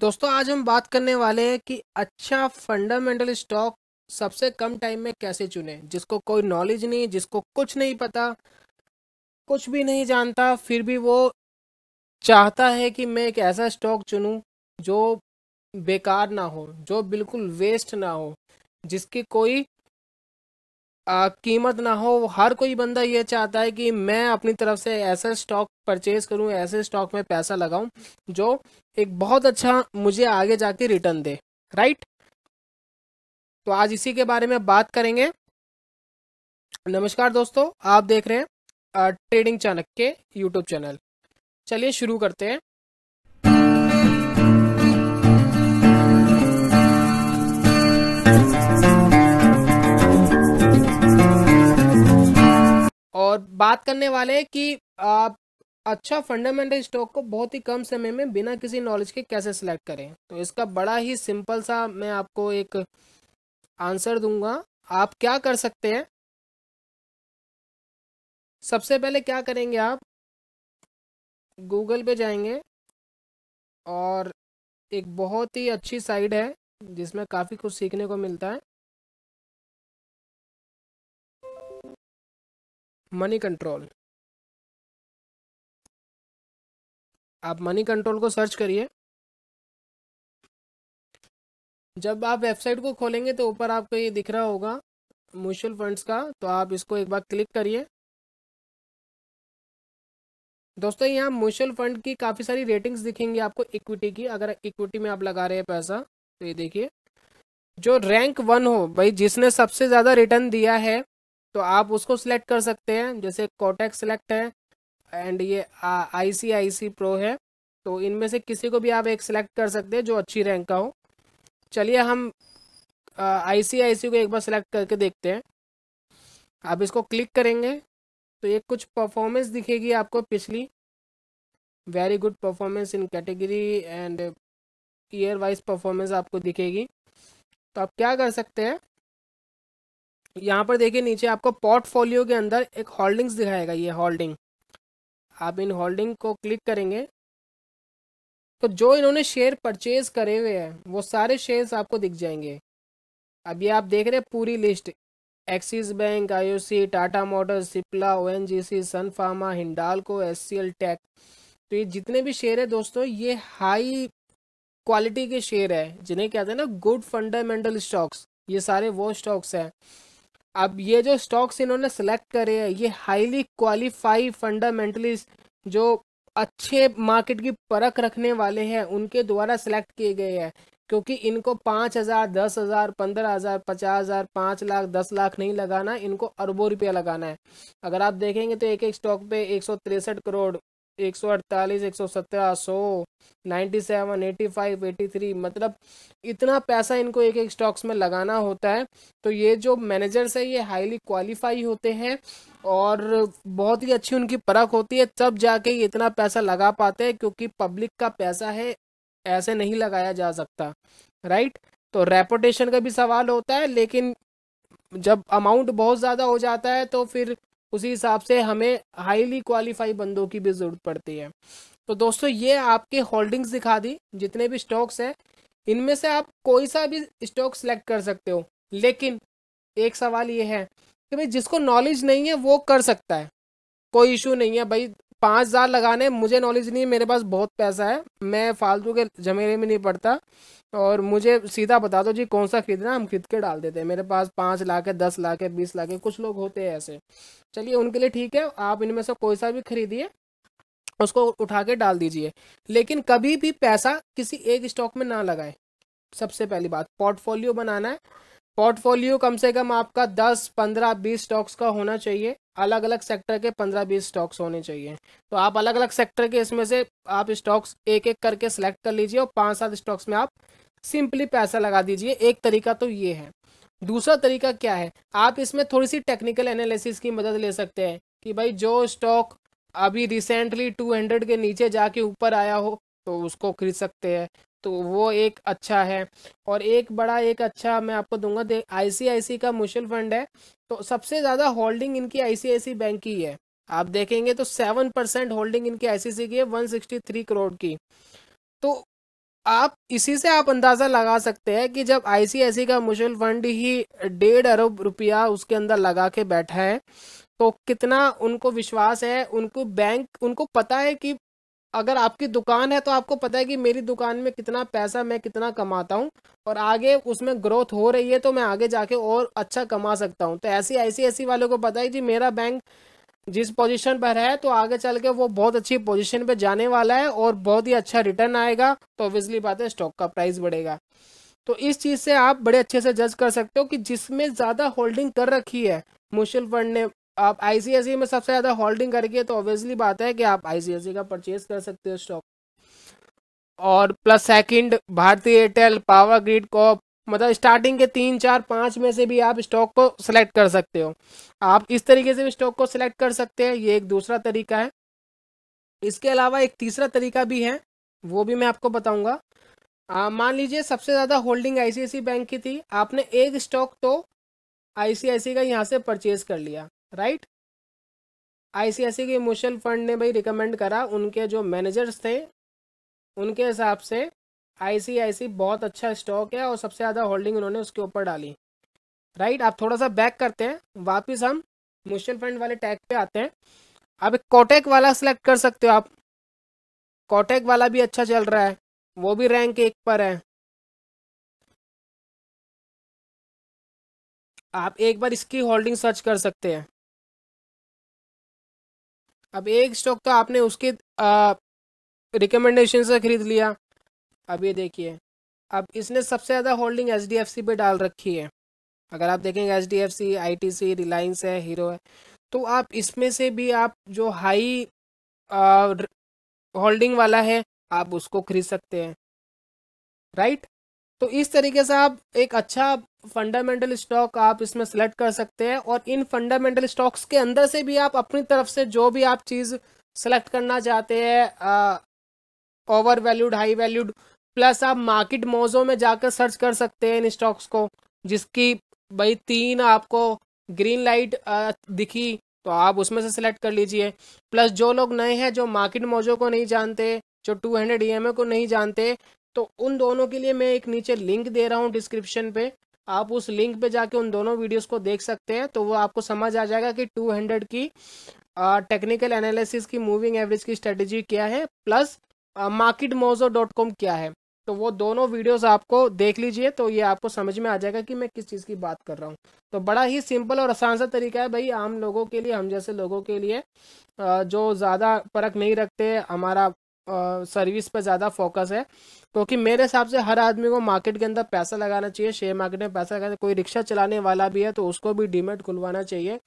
दोस्तों आज हम बात करने वाले हैं कि अच्छा फंडामेंटल स्टॉक सबसे कम टाइम में कैसे चुने जिसको कोई नॉलेज नहीं जिसको कुछ नहीं पता कुछ भी नहीं जानता फिर भी वो चाहता है कि मैं एक ऐसा स्टॉक चुनूं जो बेकार ना हो जो बिल्कुल वेस्ट ना हो जिसकी कोई आ, कीमत ना हो हर कोई बंदा ये चाहता है कि मैं अपनी तरफ से ऐसा स्टॉक परचेज करूं ऐसे स्टॉक में पैसा लगाऊं जो एक बहुत अच्छा मुझे आगे जाके रिटर्न दे राइट तो आज इसी के बारे में बात करेंगे नमस्कार दोस्तों आप देख रहे हैं ट्रेडिंग चाणक्य यूट्यूब चैनल चलिए शुरू करते हैं और बात करने वाले हैं कि आप अच्छा फंडामेंटल स्टॉक को बहुत ही कम समय में बिना किसी नॉलेज के कैसे सिलेक्ट करें तो इसका बड़ा ही सिंपल सा मैं आपको एक आंसर दूंगा आप क्या कर सकते हैं सबसे पहले क्या करेंगे आप गूगल पे जाएंगे और एक बहुत ही अच्छी साइट है जिसमें काफ़ी कुछ सीखने को मिलता है मनी कंट्रोल आप मनी कंट्रोल को सर्च करिए जब आप वेबसाइट को खोलेंगे तो ऊपर आपको ये दिख रहा होगा म्यूचुअल फंड्स का तो आप इसको एक बार क्लिक करिए दोस्तों यहाँ म्यूचुअल फंड की काफ़ी सारी रेटिंग्स दिखेंगी आपको इक्विटी की अगर इक्विटी में आप लगा रहे हैं पैसा तो ये देखिए जो रैंक वन हो भाई जिसने सबसे ज़्यादा रिटर्न दिया है तो आप उसको सिलेक्ट कर सकते हैं जैसे कोटेक सेलेक्ट है एंड ये आई सी आई सी प्रो है तो इनमें से किसी को भी आप एक सिलेक्ट कर सकते हैं जो अच्छी रैंक का हो चलिए हम आई सी आई सी को एक बार सिलेक्ट करके देखते हैं आप इसको क्लिक करेंगे तो ये कुछ परफॉर्मेंस दिखेगी आपको पिछली very good performance in category and year wise performance आपको दिखेगी तो आप क्या कर सकते हैं यहाँ पर देखिए नीचे आपको पोर्टफोलियो के अंदर एक होल्डिंग्स दिखाएगा ये होल्डिंग आप इन होल्डिंग को क्लिक करेंगे तो जो इन्होंने शेयर परचेज करे हुए हैं वो सारे शेयर्स आपको दिख जाएंगे अब ये आप देख रहे हैं पूरी list Axis bank IOC Tata Motors Cipla ONGC Sun Pharma Hindalco SCL tech तो ये जितने भी शेयर है दोस्तों ये हाई क्वालिटी के शेयर है जिन्हें कहते हैं ना गुड फंडामेंटल स्टॉक्स ये सारे वो स्टॉक्स हैं अब ये जो स्टॉक्स इन्होंने सेलेक्ट करे हैं ये हाईली क्वालिफाई फंडामेंटलिस्ट जो अच्छे मार्केट की परख रखने वाले हैं उनके द्वारा सेलेक्ट किए गए हैं क्योंकि इनको पाँच हज़ार दस हज़ार पंद्रह हज़ार पचास हज़ार पाँच लाख दस लाख नहीं लगाना इनको अरबों रुपया लगाना है अगर आप देखेंगे तो एक एक स्टॉक पे एक सौ तिरसठ करोड़ एक सौ अड़तालीस एक सौ सत्रह सौ ninety seven eighty five eighty three मतलब इतना पैसा इनको एक एक स्टॉक्स में लगाना होता है तो ये जो मैनेजर्स है ये हाईली क्वालिफाई होते हैं और बहुत ही अच्छी उनकी परख होती है तब जाके ये इतना पैसा लगा पाते हैं क्योंकि पब्लिक का पैसा है ऐसे नहीं लगाया जा सकता राइट तो रेपोटेशन का भी सवाल होता है लेकिन जब अमाउंट बहुत ज़्यादा हो जाता है तो फिर उसी हिसाब से हमें हाईली क्वालिफाई बंदों की भी ज़रूरत पड़ती है तो दोस्तों ये आपके होल्डिंग्स दिखा दी जितने भी स्टॉक्स हैं इनमें से आप कोई सा भी स्टॉक सेलेक्ट कर सकते हो लेकिन एक सवाल ये है कि भाई जिसको नॉलेज नहीं है वो कर सकता है कोई इशू नहीं है भाई पाँच हज़ार लगाने मुझे नॉलेज नहीं मेरे पास बहुत पैसा है मैं फालतू के जमेरे में नहीं पड़ता और मुझे सीधा बता दो जी कौन सा खरीदना हम खरीद के डाल देते हैं मेरे पास पाँच लाख है दस लाख है बीस लाख है कुछ लोग होते हैं ऐसे चलिए उनके लिए ठीक है आप इनमें से कोई सा भी खरीदिए उसको उठा के डाल दीजिए लेकिन कभी भी पैसा किसी एक स्टॉक में ना लगाएं सबसे पहली बात पोर्टफोलियो बनाना है पोर्टफोलियो कम से कम आपका दस पंद्रह बीस स्टॉक्स का होना चाहिए अलग अलग सेक्टर के पंद्रह बीस स्टॉक्स होने चाहिए तो आप अलग अलग सेक्टर के इसमें से आप स्टॉक्स एक एक करके सेलेक्ट कर लीजिए और पाँच सात स्टॉक्स में आप सिंपली पैसा लगा दीजिए एक तरीका तो ये है दूसरा तरीका क्या है आप इसमें थोड़ी सी टेक्निकल एनालिसिस की मदद ले सकते हैं कि भाई जो स्टॉक अभी रिसेंटली टू के नीचे जाके ऊपर आया हो तो उसको खरीद सकते हैं तो वो एक अच्छा है और एक बड़ा एक अच्छा मैं आपको दूंगा दे आईसीआईसी का म्यूचुअल फंड है तो सबसे ज़्यादा होल्डिंग इनकी आईसीआईसी बैंक की है आप देखेंगे तो सेवन परसेंट होल्डिंग इनकी आईसीआईसी की है वन सिक्सटी थ्री करोड़ की तो आप इसी से आप अंदाज़ा लगा सकते हैं कि जब आईसीआईसी का म्यूचुअल फंड ही डेढ़ अरब रुपया उसके अंदर लगा के बैठा है तो कितना उनको विश्वास है उनको बैंक उनको पता है कि अगर आपकी दुकान है तो आपको पता है कि मेरी दुकान में कितना पैसा मैं कितना कमाता हूँ और आगे उसमें ग्रोथ हो रही है तो मैं आगे जाके और अच्छा कमा सकता हूँ तो ऐसी ऐसी ऐसी वालों को पता है कि मेरा बैंक जिस पोजीशन पर है तो आगे चल के वो बहुत अच्छी पोजीशन पे जाने वाला है और बहुत ही अच्छा रिटर्न आएगा तो ऑब्वियसली बात है स्टॉक का प्राइस बढ़ेगा तो इस चीज़ से आप बड़े अच्छे से जज कर सकते हो कि जिसमें ज़्यादा होल्डिंग कर रखी है म्यूचुअल फंड ने आप आईसीआईसी e में सबसे ज़्यादा होल्डिंग करके तो ऑब्वियसली बात है कि आप आईसीआईसी e का परचेज कर सकते हो स्टॉक और plus second Bharatiya Airtel power grid corp मतलब स्टार्टिंग के तीन चार पाँच में से भी आप स्टॉक को सिलेक्ट कर सकते हो आप इस तरीके से भी स्टॉक को सिलेक्ट कर सकते हैं ये एक दूसरा तरीका है इसके अलावा एक तीसरा तरीका भी है वो भी मैं आपको बताऊंगा मान लीजिए सबसे ज़्यादा होल्डिंग आईसीआईसी बैंक की थी आपने एक स्टॉक तो आईसीआईसी e का यहाँ से परचेज कर लिया राइट आईसीआईसी के म्यूचुअल फंड ने भाई रिकमेंड करा उनके जो मैनेजर्स थे उनके हिसाब से आईसीआईसी बहुत अच्छा स्टॉक है और सबसे ज़्यादा होल्डिंग उन्होंने उसके ऊपर डाली राइट आप थोड़ा सा बैक करते हैं वापस हम म्यूचुअल फंड वाले टैग पे आते हैं अब कोटेक वाला सिलेक्ट कर सकते हो आप कोटेक वाला भी अच्छा चल रहा है वो भी रैंक एक पर है आप एक बार इसकी होल्डिंग सर्च कर सकते हैं अब एक स्टॉक तो आपने उसके रिकमेंडेशन से ख़रीद लिया अब ये देखिए अब इसने सबसे ज़्यादा holding H D F C पर डाल रखी है अगर आप देखेंगे H D F C I T C Reliance है हीरो है तो आप इसमें से भी आप जो हाई होल्डिंग वाला है आप उसको खरीद सकते हैं राइट तो इस तरीके से आप एक अच्छा फंडामेंटल स्टॉक आप इसमें सेलेक्ट कर सकते हैं और इन फंडामेंटल स्टॉक्स के अंदर से भी आप अपनी तरफ से जो भी आप चीज़ सेलेक्ट करना चाहते हैं over valued high valued plus आप मार्केट मोजों में जाकर सर्च कर सकते हैं इन स्टॉक्स को जिसकी भाई तीन आपको ग्रीन लाइट दिखी तो आप उसमें से सिलेक्ट कर लीजिए प्लस जो लोग नए हैं जो मार्केट मोजो को नहीं जानते जो टू हंड्रेड ई को नहीं जानते तो उन दोनों के लिए मैं एक नीचे लिंक दे रहा हूँ डिस्क्रिप्शन पे आप उस लिंक पे जाके उन दोनों वीडियोस को देख सकते हैं तो वो आपको समझ आ जाएगा कि 200 की टेक्निकल एनालिसिस की मूविंग एवरेज की स्ट्रेटेजी क्या है plus market Mojo dot com क्या है तो वो दोनों वीडियोस आपको देख लीजिए तो ये आपको समझ में आ जाएगा कि मैं किस चीज़ की बात कर रहा हूँ तो बड़ा ही सिंपल और आसान सा तरीका है भाई आम लोगों के लिए हम जैसे लोगों के लिए जो ज़्यादा परख नहीं रखते हमारा सर्विस पर ज़्यादा फोकस है क्योंकि तो मेरे हिसाब से हर आदमी को मार्केट के अंदर पैसा लगाना चाहिए शेयर मार्केट में पैसा लगाना कोई रिक्शा चलाने वाला भी है तो उसको भी डीमेट खुलवाना चाहिए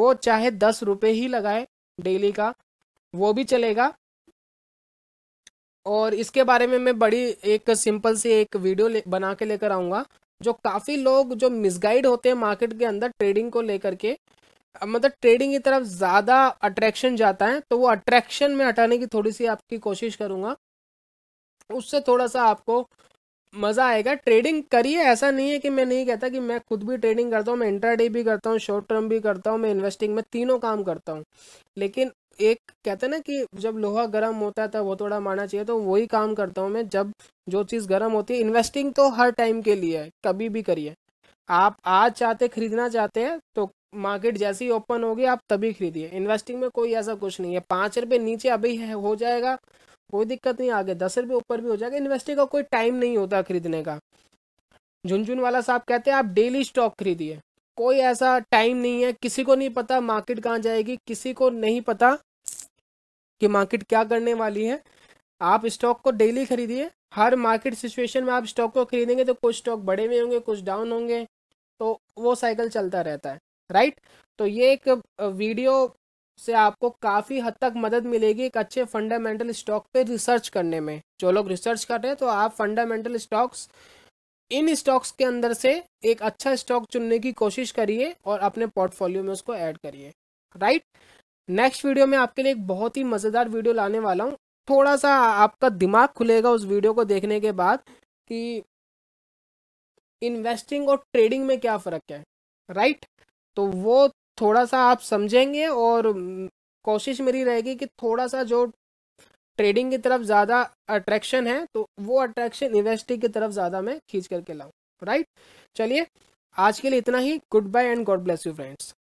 वो चाहे दस रुपये ही लगाए डेली का वो भी चलेगा और इसके बारे में मैं बड़ी एक सिंपल सी एक वीडियो बना के लेकर आऊँगा जो काफ़ी लोग जो मिसगाइड होते हैं मार्केट के अंदर ट्रेडिंग को लेकर के मतलब ट्रेडिंग की तरफ ज़्यादा अट्रैक्शन जाता है तो वो अट्रैक्शन में हटाने की थोड़ी सी आपकी कोशिश करूँगा उससे थोड़ा सा आपको मज़ा आएगा ट्रेडिंग करिए ऐसा नहीं है कि मैं नहीं कहता कि मैं खुद भी ट्रेडिंग करता हूँ मैं इंट्राडे भी करता हूँ शॉर्ट टर्म भी करता हूँ मैं इन्वेस्टिंग में तीनों काम करता हूँ लेकिन एक कहते हैं ना कि जब लोहा गर्म होता है तब वो थोड़ा मारना चाहिए तो वही काम करता हूँ मैं जब जो चीज़ गर्म होती है इन्वेस्टिंग तो हर टाइम के लिए है कभी भी करिए आप आज चाहते खरीदना चाहते हैं तो मार्केट जैसे ही ओपन होगी आप तभी खरीदिए इन्वेस्टिंग में कोई ऐसा कुछ नहीं है पाँच रुपये नीचे अभी है हो जाएगा कोई दिक्कत नहीं आगे दस रुपये ऊपर भी हो जाएगा इन्वेस्टिंग का कोई टाइम नहीं होता खरीदने का झुनझुन वाला साहब कहते हैं आप डेली स्टॉक खरीदिए कोई ऐसा टाइम नहीं है किसी को नहीं पता मार्केट कहाँ जाएगी किसी को नहीं पता कि मार्केट क्या करने वाली है आप स्टॉक को डेली खरीदिए हर मार्केट सिचुएशन में आप स्टॉक को खरीदेंगे तो कुछ स्टॉक बड़े में होंगे कुछ डाउन होंगे तो वो साइकिल चलता रहता है राइट तो ये एक वीडियो से आपको काफ़ी हद तक मदद मिलेगी एक अच्छे फंडामेंटल स्टॉक पे रिसर्च करने में जो लोग रिसर्च कर रहे हैं तो आप फंडामेंटल स्टॉक्स इन स्टॉक्स के अंदर से एक अच्छा स्टॉक चुनने की कोशिश करिए और अपने पोर्टफोलियो में उसको ऐड करिए राइट नेक्स्ट वीडियो में आपके लिए एक बहुत ही मज़ेदार वीडियो लाने वाला हूँ थोड़ा सा आपका दिमाग खुलेगा उस वीडियो को देखने के बाद कि इन्वेस्टिंग और ट्रेडिंग में क्या फ़र्क है राइट तो वो थोड़ा सा आप समझेंगे और कोशिश मेरी रहेगी कि थोड़ा सा जो ट्रेडिंग की तरफ ज़्यादा अट्रैक्शन है तो वो अट्रैक्शन इन्वेस्टिंग की तरफ ज़्यादा मैं खींच करके लाऊं राइट चलिए आज के लिए इतना ही good bye and God bless you friends